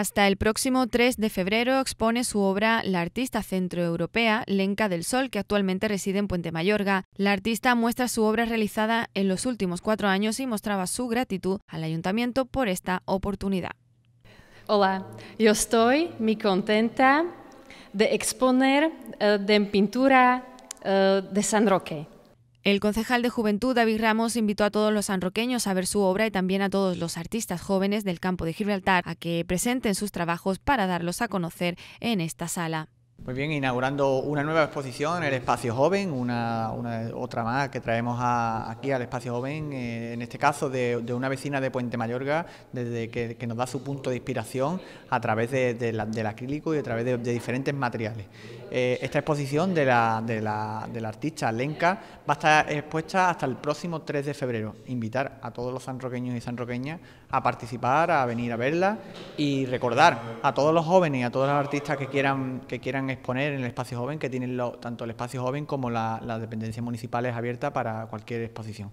Hasta el próximo 3 de febrero expone su obra la artista centroeuropea Lenca del Sol, que actualmente reside en Puente Mayorga. La artista muestra su obra realizada en los últimos cuatro años y mostraba su gratitud al ayuntamiento por esta oportunidad. Hola, yo estoy muy contenta de exponer eh, de pintura eh, de San Roque. El concejal de Juventud, David Ramos, invitó a todos los sanroqueños a ver su obra y también a todos los artistas jóvenes del campo de Gibraltar a que presenten sus trabajos para darlos a conocer en esta sala. Muy bien, inaugurando una nueva exposición en el Espacio Joven, una, otra más que traemos aquí al Espacio Joven, eh, en este caso de, una vecina de Puente Mayorga, desde que, nos da su punto de inspiración a través del acrílico y a través de, diferentes materiales. Eh, esta exposición de la, artista Lenca va a estar expuesta hasta el próximo 3 de febrero. Invitar a todos los sanroqueños y sanroqueñas a participar, a venir a verla y recordar a todos los jóvenes y a todos los artistas que quieran, que quieran exponer en el espacio joven, que tienen lo, tanto el espacio joven como las la dependencias municipales abiertas para cualquier exposición.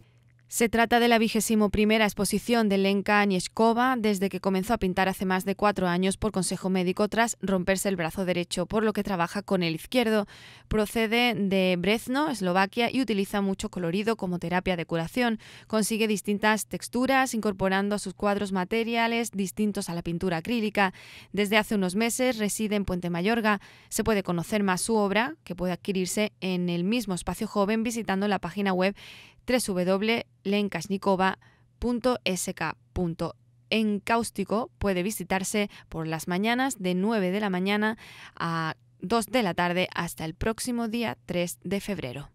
Se trata de la vigésimo primera exposición de Lenka Anieshkova desde que comenzó a pintar hace más de cuatro años por consejo médico tras romperse el brazo derecho, por lo que trabaja con el izquierdo. Procede de Brezno, Eslovaquia, y utiliza mucho colorido como terapia de curación. Consigue distintas texturas, incorporando a sus cuadros materiales distintos a la pintura acrílica. Desde hace unos meses reside en Puente Mayorga. Se puede conocer más su obra, que puede adquirirse en el mismo espacio joven visitando la página web www.lenkashnikova.sk. En Cáustico puede visitarse por las mañanas de 9 de la mañana a 2 de la tarde hasta el próximo día 3 de febrero.